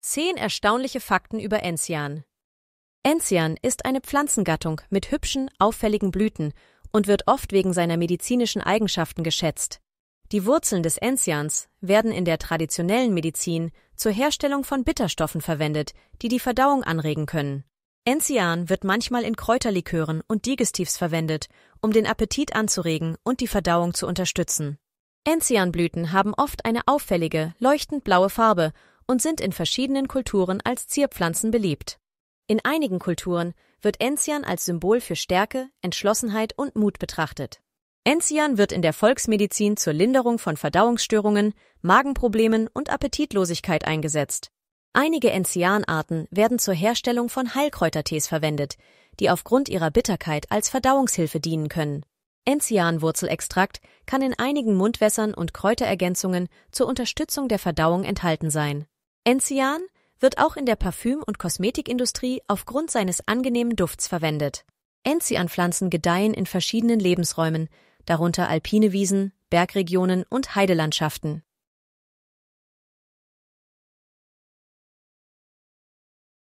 Zehn erstaunliche Fakten über Enzian. Enzian ist eine Pflanzengattung mit hübschen, auffälligen Blüten und wird oft wegen seiner medizinischen Eigenschaften geschätzt. Die Wurzeln des Enzians werden in der traditionellen Medizin zur Herstellung von Bitterstoffen verwendet, die die Verdauung anregen können. Enzian wird manchmal in Kräuterlikören und Digestivs verwendet, um den Appetit anzuregen und die Verdauung zu unterstützen. Enzianblüten haben oft eine auffällige, leuchtend blaue Farbe und sind in verschiedenen Kulturen als Zierpflanzen beliebt. In einigen Kulturen wird Enzian als Symbol für Stärke, Entschlossenheit und Mut betrachtet. Enzian wird in der Volksmedizin zur Linderung von Verdauungsstörungen, Magenproblemen und Appetitlosigkeit eingesetzt. Einige Enzianarten werden zur Herstellung von Heilkräutertees verwendet, die aufgrund ihrer Bitterkeit als Verdauungshilfe dienen können. Enzianwurzelextrakt kann in einigen Mundwässern und Kräuterergänzungen zur Unterstützung der Verdauung enthalten sein. Enzian wird auch in der Parfüm- und Kosmetikindustrie aufgrund seines angenehmen Dufts verwendet. Enzianpflanzen gedeihen in verschiedenen Lebensräumen, darunter alpine Wiesen, Bergregionen und Heidelandschaften.